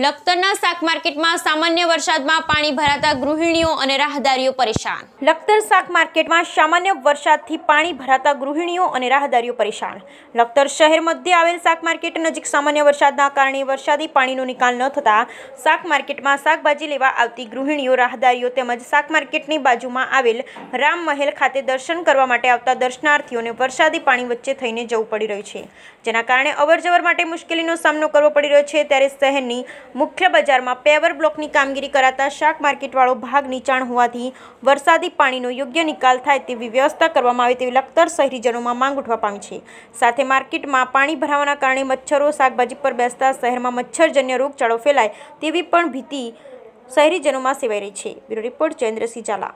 લખતરના શાક માર્કેટમાં સામાન્ય વરસાદમાં પાણી ભરાતા ગૃહિણીઓ અને રાહદારીઓ પરેશાન લખતર શાક માર્કેટમાં સામાન્ય વરસાદથી પાણી ભરાતા ગૃહિણીઓ અને રાહદારીઓ પરેશાન લખતર શહેર મધ્ય આવેલ શાક માર્કેટ નજીક સામાન્ય વરસાદના કારણે વરસાદી પાણીનો નિકાલ ન થતાં શાક માર્કેટમાં શાકભાજી લેવા આવતી ગૃહિણીઓ રાહદારીઓ તેમજ શાક માર્કેટની બાજુમાં આવેલ રામ મહેલ ખાતે દર્શન કરવા માટે આવતા દર્શનાર્થીઓને વરસાદી પાણી વચ્ચે થઈને જવું પડી રહ્યું છે જેના કારણે અવરજવર માટે મુશ્કેલીનો સામનો કરવો પડી રહ્યો છે ત્યારે શહેરની મુખ્ય બજારમાં પેવર બ્લોકની કામગીરી કરાતા શાક માર્કેટવાળો ભાગ નીચાણ હોવાથી વરસાદી પાણીનો યોગ્ય નિકાલ થાય તેવી વ્યવસ્થા કરવામાં આવે તેવી લખતર શહેરીજનોમાં માંગ ઉઠવા પામી છે સાથે માર્કેટમાં પાણી ભરાવાના કારણે મચ્છરો શાકભાજી પર બેસતા શહેરમાં મચ્છરજન્ય રોગચાળો ફેલાય તેવી પણ ભીતિ શહેરીજનોમાં સેવાઈ રહી છે બ્યુરો રિપોર્ટ ચંદ્રસિંહ ઝાલા